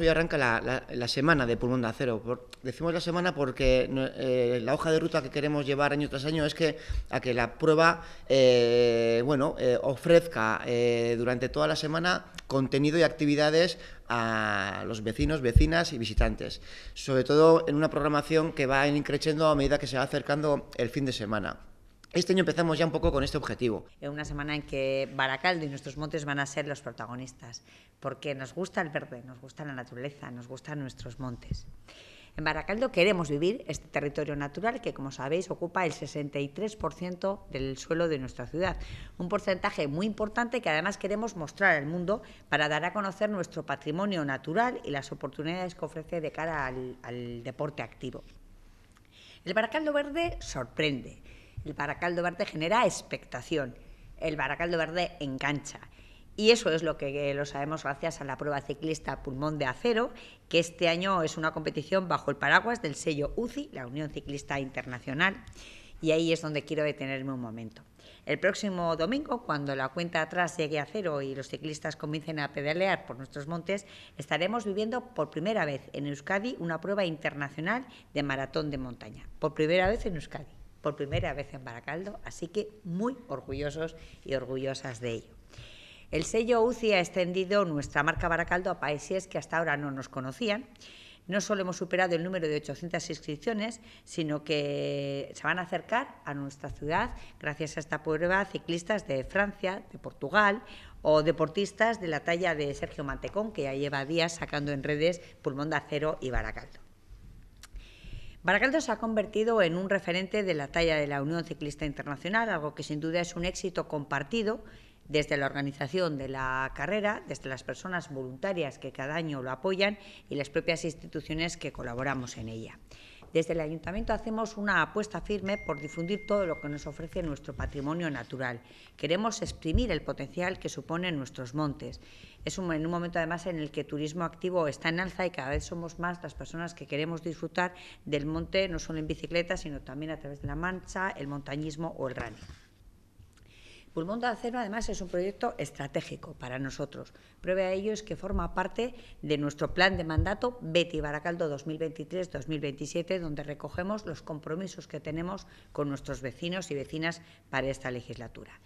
Hoy arranca la, semana de pulmón de acero. decimos la semana porque eh, la hoja de ruta que queremos llevar año tras año es que a que la prueba eh, eh, ofrezca durante toda la semana contenido y actividades a los vecinos, vecinas y visitantes. Sobre todo en una programación que va increciendo a medida que se va acercando el fin de semana. Este año empezamos ya un poco con este objetivo. Una semana en que Baracaldo y nuestros montes van a ser los protagonistas, porque nos gusta el verde, nos gusta la naturaleza, nos gustan nuestros montes. En Baracaldo queremos vivir este territorio natural que, como sabéis, ocupa el 63% del suelo de nuestra ciudad. Un porcentaje muy importante que además queremos mostrar al mundo para dar a conocer nuestro patrimonio natural y las oportunidades que ofrece de cara al, al deporte activo. El Baracaldo Verde sorprende el Baracaldo Verde genera expectación, el Baracaldo Verde engancha. Y eso es lo que eh, lo sabemos gracias a la prueba ciclista Pulmón de Acero, que este año es una competición bajo el paraguas del sello UCI, la Unión Ciclista Internacional, y ahí es donde quiero detenerme un momento. El próximo domingo, cuando la cuenta atrás llegue a cero y los ciclistas comiencen a pedalear por nuestros montes, estaremos viviendo por primera vez en Euskadi una prueba internacional de maratón de montaña. Por primera vez en Euskadi por primera vez en Baracaldo, así que muy orgullosos y orgullosas de ello. El sello UCI ha extendido nuestra marca Baracaldo a países que hasta ahora no nos conocían. No solo hemos superado el número de 800 inscripciones, sino que se van a acercar a nuestra ciudad gracias a esta prueba ciclistas de Francia, de Portugal o deportistas de la talla de Sergio Mantecón, que ya lleva días sacando en redes pulmón de acero y Baracaldo. Baracaldo se ha convertido en un referente de la talla de la Unión Ciclista Internacional, algo que sin duda es un éxito compartido desde la organización de la carrera, desde las personas voluntarias que cada año lo apoyan y las propias instituciones que colaboramos en ella. Desde el ayuntamiento hacemos una apuesta firme por difundir todo lo que nos ofrece nuestro patrimonio natural. Queremos exprimir el potencial que suponen nuestros montes. Es un, en un momento además en el que el turismo activo está en alza y cada vez somos más las personas que queremos disfrutar del monte, no solo en bicicleta, sino también a través de la mancha, el montañismo o el running. Pulmón de Acero, además, es un proyecto estratégico para nosotros. Prueba de ello es que forma parte de nuestro plan de mandato Betty Baracaldo 2023-2027, donde recogemos los compromisos que tenemos con nuestros vecinos y vecinas para esta legislatura.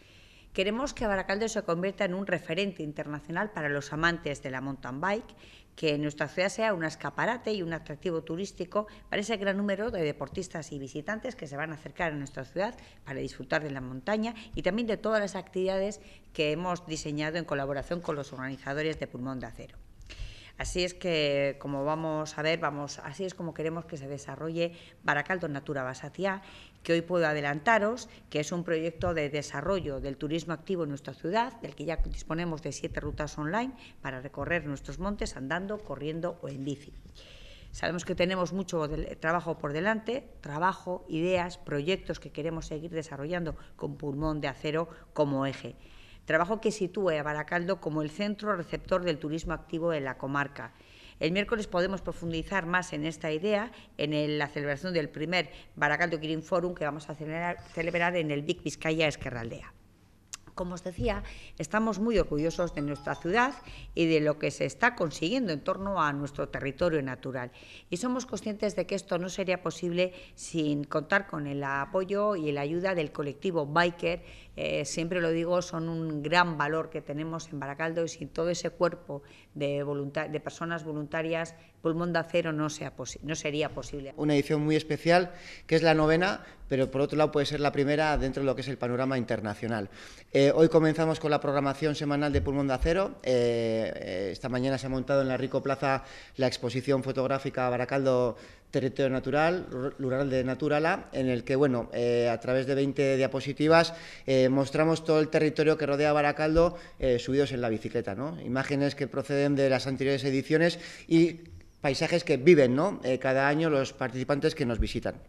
Queremos que Baracaldo se convierta en un referente internacional para los amantes de la mountain bike, que nuestra ciudad sea un escaparate y un atractivo turístico para ese gran número de deportistas y visitantes que se van a acercar a nuestra ciudad para disfrutar de la montaña y también de todas las actividades que hemos diseñado en colaboración con los organizadores de Pulmón de Acero. Así es que, como vamos a ver, vamos, así es como queremos que se desarrolle Baracaldo Natura Basatia, que hoy puedo adelantaros, que es un proyecto de desarrollo del turismo activo en nuestra ciudad, del que ya disponemos de siete rutas online para recorrer nuestros montes andando, corriendo o en bici. Sabemos que tenemos mucho trabajo por delante, trabajo, ideas, proyectos que queremos seguir desarrollando con pulmón de acero como eje. Trabajo que sitúe a Baracaldo como el centro receptor del turismo activo en la comarca el miércoles podemos profundizar más en esta idea en la celebración del primer Baracaldo Kirin Forum que vamos a celebrar, celebrar en el Big Vizcaya Esquerraldea. Como os decía, estamos muy orgullosos de nuestra ciudad y de lo que se está consiguiendo en torno a nuestro territorio natural. Y somos conscientes de que esto no sería posible sin contar con el apoyo y la ayuda del colectivo Biker. Eh, siempre lo digo, son un gran valor que tenemos en Baracaldo y sin todo ese cuerpo de, de personas voluntarias pulmón de acero no, sea no sería posible. Una edición muy especial, que es la novena, pero por otro lado puede ser la primera dentro de lo que es el panorama internacional. Eh, hoy comenzamos con la programación semanal de Pulmón de Acero. Eh, eh, esta mañana se ha montado en la Rico Plaza la exposición fotográfica Baracaldo territorio natural, rural de Naturala, en el que, bueno, a través de 20 diapositivas mostramos todo el territorio que rodea Baracaldo subidos en la bicicleta, ¿no? Imágenes que proceden de las anteriores ediciones y paisajes que viven eh, cada año los participantes que nos visitan.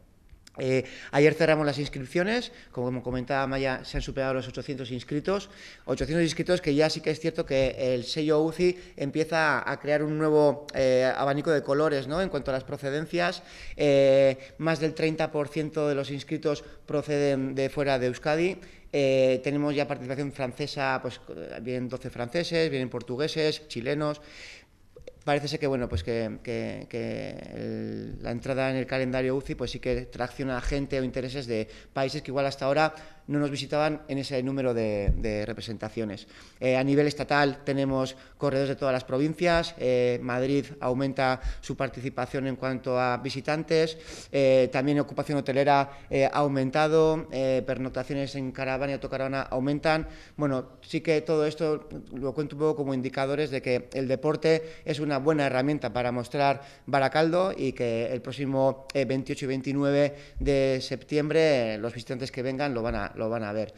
Eh, ayer cerramos las inscripciones, como comentaba Maya, se han superado los 800 inscritos, 800 inscritos que ya sí que es cierto que el sello UCI empieza a crear un nuevo eh, abanico de colores ¿no? en cuanto a las procedencias, más del 30% de los inscritos proceden de fuera de Euskadi, tenemos ya participación francesa, pues vienen 12 franceses, vienen portugueses, chilenos, parece ser que bueno pues que, la entrada en el calendario UCI pues sí que tracciona a gente o intereses de países que igual hasta ahora no nos visitaban en ese número de, representaciones. Eh, a nivel estatal tenemos corredores de todas las provincias, eh, Madrid aumenta su participación en cuanto a visitantes, eh, también ocupación hotelera ha aumentado, pernotaciones en caravana y autocaravana aumentan. Bueno, sí que todo esto lo cuento un poco como indicadores de que el deporte es una buena herramienta para mostrar Baracaldo y que el próximo 28 y 29 de septiembre los visitantes que vengan lo van a, lo van a ver.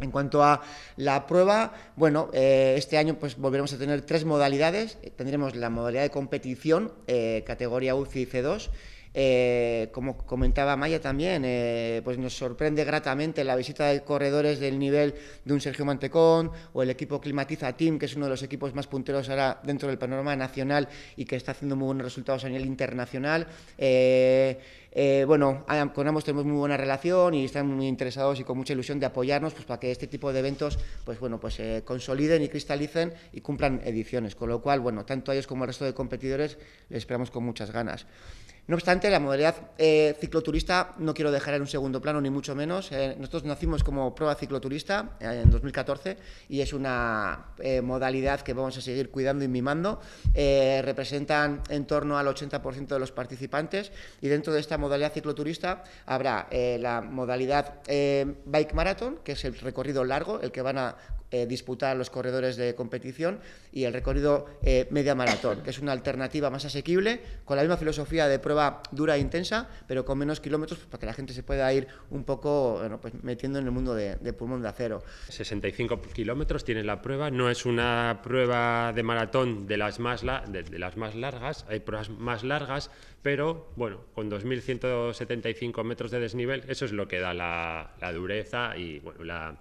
En cuanto a la prueba, bueno, eh, este año pues volveremos a tener tres modalidades. Tendremos la modalidad de competición, eh, categoría UCI C2, eh, como comentaba Maya también, eh, pues nos sorprende gratamente la visita de corredores del nivel de un Sergio Mantecón o el equipo Climatiza Team, que es uno de los equipos más punteros ahora dentro del panorama nacional y que está haciendo muy buenos resultados a nivel internacional. Eh, bueno, ah, con ambos tenemos muy buena relación y están muy interesados y con mucha ilusión de apoyarnos pues, para que este tipo de eventos pues, bueno, pues, consoliden y cristalicen y cumplan ediciones. Con lo cual, bueno, tanto a ellos como al resto de competidores les esperamos con muchas ganas. No obstante, la modalidad eh, cicloturista no quiero dejar en un segundo plano, ni mucho menos. Eh, nosotros nacimos como prueba cicloturista eh, en 2014 y es una modalidad que vamos a seguir cuidando y mimando. representan en torno al 80% de los participantes y dentro de esta modalidad cicloturista habrá la modalidad Bike Marathon, que es el recorrido largo, el que van a eh, disputar los corredores de competición y el recorrido eh, media maratón, que es una alternativa más asequible, con la misma filosofía de prueba dura e intensa, pero con menos kilómetros pues, para que la gente se pueda ir un poco pues, metiendo en el mundo de, pulmón de acero. 65 kilómetros tiene la prueba, no es una prueba de maratón de las más, de, las más largas, hay pruebas más largas, pero bueno, con 2.175 metros de desnivel, eso es lo que da la, dureza y bueno, la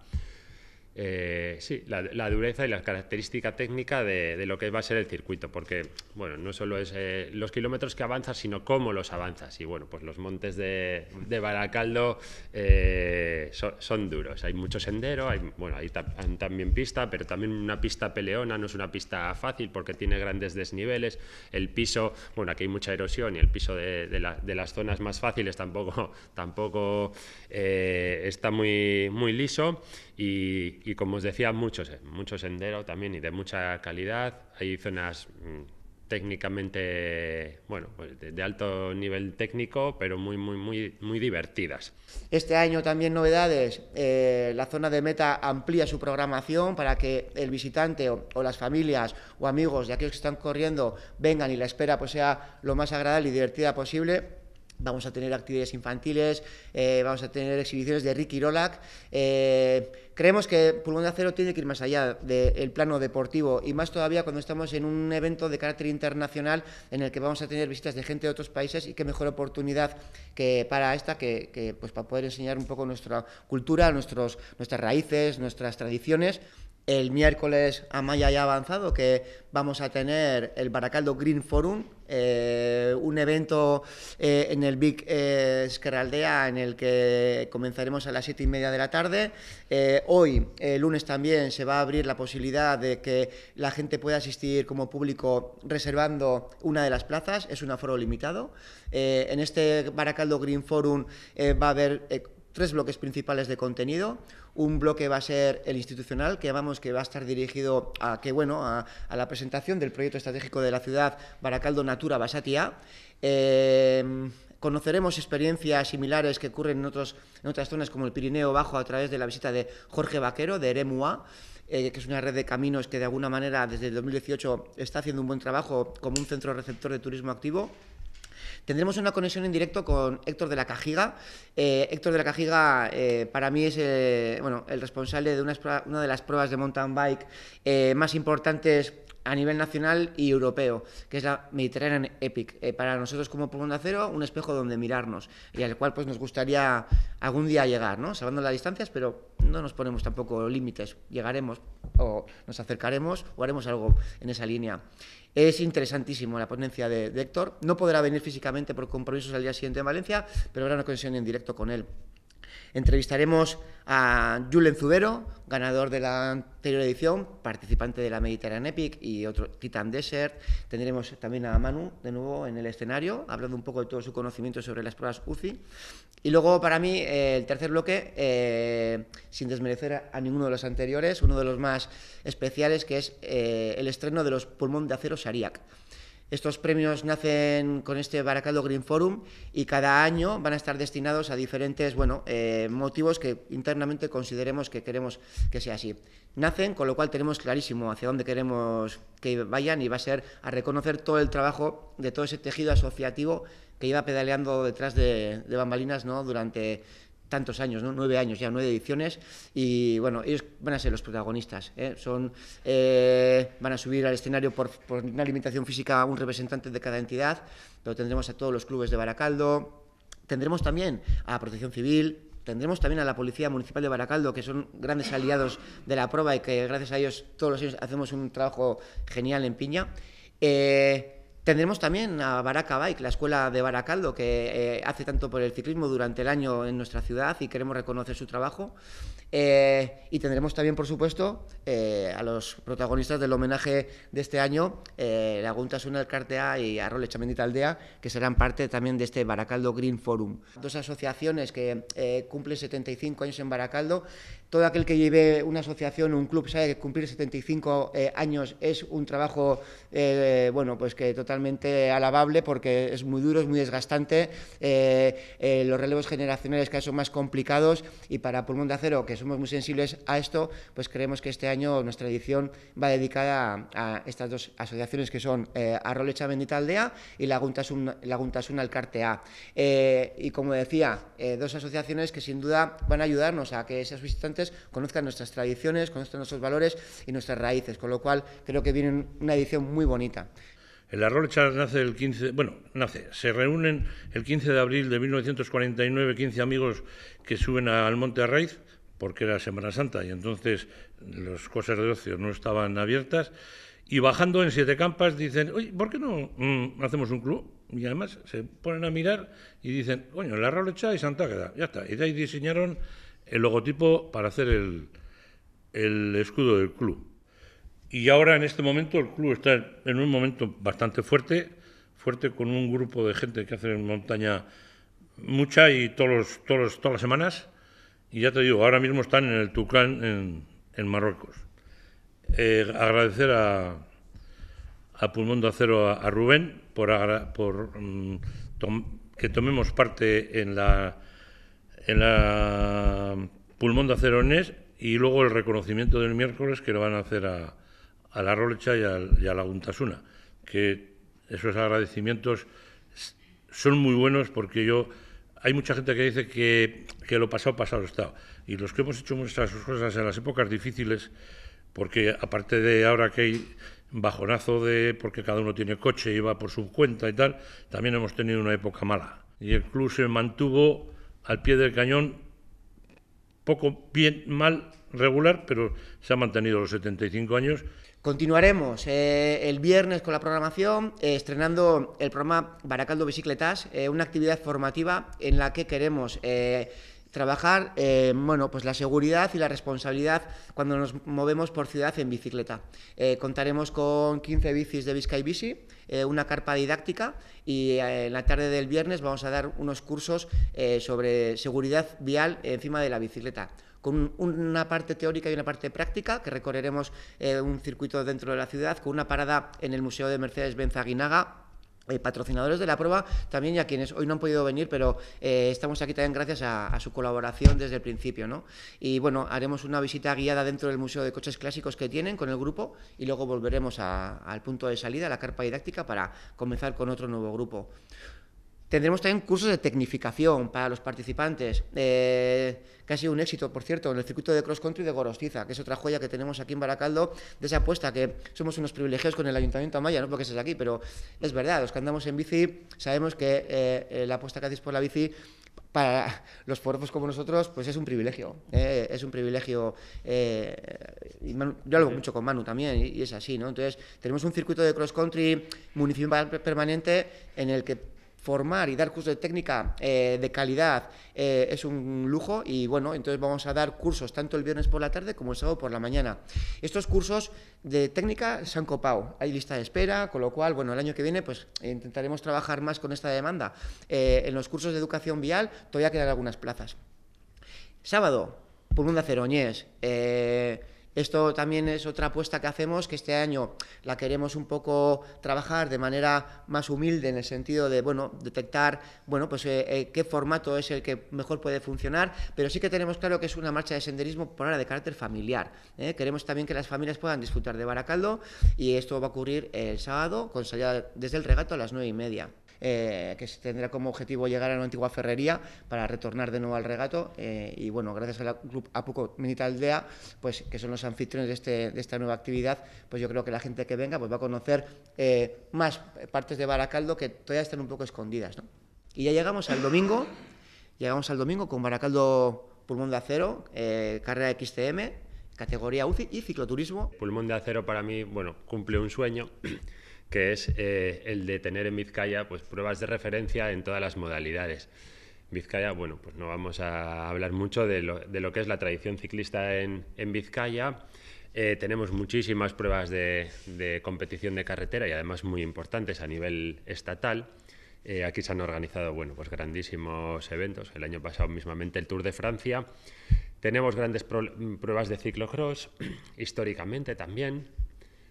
eh, sí, la, dureza y la característica técnica de, lo que va a ser el circuito, porque bueno, no solo es eh, los kilómetros que avanzas, sino cómo los avanzas. Y bueno, pues los montes de, Baracaldo eh, son, duros. Hay mucho sendero, hay, bueno, hay también pista, pero también una pista peleona, no es una pista fácil porque tiene grandes desniveles. El piso, bueno, aquí hay mucha erosión y el piso de, las zonas más fáciles tampoco, tampoco está muy, muy liso. Y y como os decía, muchos, eh, mucho sendero también y de mucha calidad. Hay zonas mm, técnicamente, bueno, pues de, alto nivel técnico, pero muy, muy, muy, muy divertidas. Este año también novedades. Eh, la zona de meta amplía su programación para que el visitante o, las familias o amigos de aquellos que están corriendo vengan y la espera pues sea lo más agradable y divertida posible Vamos a tener actividades infantiles, eh, vamos a tener exhibiciones de Ricky Rolac. Eh, creemos que Pulmón de Acero tiene que ir más allá del plano deportivo y más todavía cuando estamos en un evento de carácter internacional en el que vamos a tener visitas de gente de otros países y qué mejor oportunidad que para esta que, pues para poder enseñar un poco nuestra cultura, nuestros, nuestras raíces, nuestras tradiciones. El miércoles, Amaya ya ha avanzado que vamos a tener el Baracaldo Green Forum, eh, un evento eh, en el Big eh, Esqueraldea en el que comenzaremos a las siete y media de la tarde. hoy, el lunes también, se va a abrir la posibilidad de que la gente pueda asistir como público reservando una de las plazas, es un aforo limitado. en este Baracaldo Green Forum va a haber tres bloques principales de contenido. Un bloque va a ser el institucional, que vamos, que va a estar dirigido a que bueno a, la presentación del proyecto estratégico de la ciudad Baracaldo Natura Basatia. Em, conoceremos experiencias similares que ocurren en, otros, en otras zonas como el Pirineo Bajo a través de la visita de Jorge Vaquero de Eremua. Eh, que es una red de caminos que de alguna manera desde el 2018 está haciendo un buen trabajo como un centro receptor de turismo activo. Tendremos una conexión en directo con Héctor de la Cajiga. Eh, Héctor de la Cajiga eh, para mí es eh, bueno, el responsable de una, una, de las pruebas de mountain bike más importantes a nivel nacional y europeo, que es la Mediterranean Epic. Eh, para nosotros como punta de Acero, un espejo donde mirarnos y al cual pues nos gustaría algún día llegar, ¿no? Salvando las distancias, pero no nos ponemos tampoco límites. Llegaremos o nos acercaremos o haremos algo en esa línea. Es interesantísimo la ponencia de, de Héctor. No podrá venir físicamente por compromisos al día siguiente en Valencia, pero habrá una conexión en directo con él. Entrevistaremos a Julen Zubero, ganador de la anterior edición, participante de la Mediterranean Epic y otro Titan Desert. Tendremos también a Manu de nuevo en el escenario, hablando un poco de todo su conocimiento sobre las pruebas UCI. Y luego, para mí, el tercer bloque, eh, sin desmerecer a ninguno de los anteriores, uno de los más especiales, que es eh, el estreno de los Pulmón de Acero Sariac estos premios nacen con este Baracaldo Green Forum y cada año van a estar destinados a diferentes bueno, eh, motivos que internamente consideremos que queremos que sea así. Nacen, con lo cual tenemos clarísimo hacia dónde queremos que vayan y va a ser a reconocer todo el trabajo de todo ese tejido asociativo que iba pedaleando detrás de, de bambalinas ¿no? durante tantos años, ¿no? nueve años ya, nueve ediciones, y bueno, ellos van a ser los protagonistas. ¿eh? Son, eh, van a subir al escenario por, una limitación física a un representante de cada entidad, lo tendremos a todos los clubes de Baracaldo, tendremos también a Protección Civil, tendremos también a la Policía Municipal de Baracaldo, que son grandes aliados de la prueba y que gracias a ellos todos los años hacemos un trabajo genial en Piña. Eh, Tendremos también a Baraca Bike, la escuela de Baracaldo, que eh, hace tanto por el ciclismo durante el año en nuestra ciudad y queremos reconocer su trabajo. Eh, y tendremos también, por supuesto, eh, a los protagonistas del homenaje de este año, la Guntasuna del Cartea y a Chamendita Aldea, que serán parte también de este Baracaldo Green Forum. Dos asociaciones que cumplen 75 años en Baracaldo todo aquel que lleve una asociación, un club, sabe que cumplir 75 eh, años es un trabajo, eh, bueno, pues que totalmente alabable porque es muy duro, es muy desgastante, eh, los relevos generacionales cada vez son más complicados y para Pulmón de Acero, que somos muy sensibles a esto, pues creemos que este año nuestra edición va dedicada a, estas dos asociaciones que son Arrolecha Bendita Aldea y Laguntasuna, Alcarte Alcartea. y como decía, dos asociaciones que sin duda van a ayudarnos a que sea visitantes conozcan nuestras tradiciones, conozcan nuestros valores y nuestras raíces, con lo cual creo que viene una edición muy bonita. El Arrocha nace el 15, bueno, nace, se reúnen el 15 de abril de 1949 15 amigos que suben al Monte Arraiz, porque era Semana Santa y entonces los cosas de ocio no estaban abiertas, y bajando en Siete Campas dicen, oye, ¿por qué no mm, hacemos un club? Y además se ponen a mirar y dicen, coño, la Rolecha y Santa Queda, ya está. Y de ahí diseñaron el logotipo para hacer el, escudo del club. Y ahora en este momento el club está en un momento bastante fuerte, fuerte con un grupo de gente que hace montaña mucha y todos los, todos todas las semanas. Y ya te digo, ahora mismo están en el Tucán, en, Marruecos. Eh, agradecer a, a, Pulmón de Acero, a, Rubén, por, por mm, que tomemos parte en la en la Pulmón de Acerones y luego el reconocimiento del miércoles que lo van a hacer a, a la Rolecha y a, la Guntasuna, que esos agradecimientos son muy buenos porque yo hay mucha gente que dice que, que, lo pasado, pasado está. Y los que hemos hecho muchas cosas en las épocas difíciles, porque aparte de ahora que hay bajonazo de porque cada uno tiene coche y va por su cuenta y tal, también hemos tenido una época mala. Y el club se mantuvo al pie del cañón, poco, bien, mal, regular, pero se ha mantenido los 75 años. Continuaremos eh, el viernes con la programación, eh, estrenando el programa Baracaldo Bicicletas, eh, una actividad formativa en la que queremos trabajar eh, bueno, pues la seguridad y la responsabilidad cuando nos movemos por ciudad en bicicleta. Eh, contaremos con 15 bicis de Biscay Bici, eh, una carpa didáctica y en la tarde del viernes vamos a dar unos cursos sobre seguridad vial encima de la bicicleta con una parte teórica y una parte práctica, que recorreremos un circuito dentro de la ciudad, con una parada en el Museo de Mercedes Benzaguinaga eh, patrocinadores de la prueba, también y a quienes hoy no han podido venir, pero eh, estamos aquí también gracias a, su colaboración desde el principio. ¿no? Y bueno, haremos una visita guiada dentro del Museo de Coches Clásicos que tienen con el grupo y luego volveremos al punto de salida, a la carpa didáctica, para comenzar con otro nuevo grupo. Tendremos también cursos de tecnificación para los participantes, eh, que ha sido un éxito, por cierto, en el circuito de cross country de Gorostiza, que es otra joya que tenemos aquí en Baracaldo, de esa apuesta que somos unos privilegios con el Ayuntamiento Amaya, no porque seas aquí, pero es verdad, los que andamos en bici sabemos que eh, eh, la apuesta que hacéis por la bici para los pueblos como nosotros, pues es un privilegio. es un privilegio. y yo hablo mucho con Manu también, y, y, es así, ¿no? Entonces, tenemos un circuito de cross country municipal permanente en el que formar y dar cursos de técnica eh, de calidad eh, es un lujo y bueno, entonces vamos a dar cursos tanto el viernes por la tarde como el sábado por la mañana. Estos cursos de técnica se han copado, hay lista de espera, con lo cual, bueno, el año que viene pues intentaremos trabajar más con esta demanda. Eh, en los cursos de educación vial todavía quedan algunas plazas. Sábado, por de Aceroñés. Esto también es otra apuesta que hacemos, que este año la queremos un poco trabajar de manera más humilde en el sentido de, bueno, detectar, bueno, pues eh, eh, qué formato es el que mejor puede funcionar, pero sí que tenemos claro que es una marcha de senderismo por ahora de carácter familiar. ¿eh? Queremos también que las familias puedan disfrutar de Baracaldo y esto va a ocurrir el sábado con salida desde el regato a las nueve y media. Eh, que tendrá como objetivo llegar a la antigua ferrería para retornar de nuevo al regato. Eh, y bueno, gracias al Club Apuco Minitaldea, pues, que son los anfitriones este, de, esta nueva actividad, pues yo creo que la gente que venga pues, va a conocer eh, más partes de Baracaldo que todavía están un poco escondidas. ¿no? Y ya llegamos al domingo, llegamos al domingo con Baracaldo Pulmón de Acero, carrera XTM, categoría UCI y cicloturismo. Pulmón de Acero para mí, bueno, cumple un sueño que es eh, el de tener en Vizcaya pues, pruebas de referencia en todas las modalidades. Vizcaya, bueno, pues no vamos a hablar mucho de lo, que es la tradición ciclista en, Vizcaya. Eh, tenemos muchísimas pruebas de, competición de carretera y además muy importantes a nivel estatal. Eh, aquí se han organizado bueno, pues grandísimos eventos. El año pasado mismamente el Tour de Francia. Tenemos grandes pruebas de ciclocross históricamente también.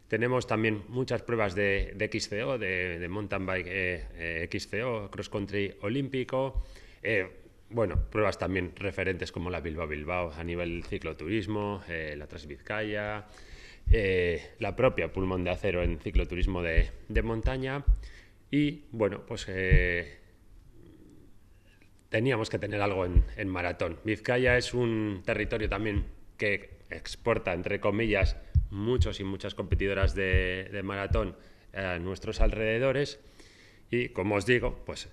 Tenemos también muchas pruebas de, XCO, de, mountain bike eh, eh, XCO, cross country olímpico. Eh, bueno, pruebas también referentes como la Bilbao Bilbao a nivel cicloturismo, la Transvizcaya, la propia Pulmón de Acero en cicloturismo de, montaña. Y bueno, pues teníamos que tener algo en, en maratón. Vizcaya es un territorio también que exporta, entre comillas, muchos y muchas competidoras de, maratón eh, a nuestros alrededores y, como os digo, pues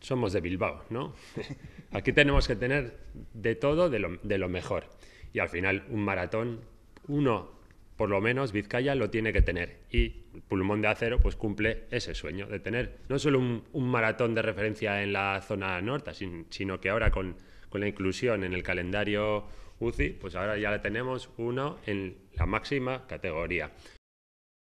somos de Bilbao, ¿no? Aquí tenemos que tener de todo, de lo, mejor. Y al final, un maratón, uno por lo menos Vizcaya lo tiene que tener. Y Pulmón de Acero pues cumple ese sueño de tener no solo un, maratón de referencia en la zona norte, sino que ahora con, con, la inclusión en el calendario UCI, pues ahora ya le tenemos uno en la máxima categoría.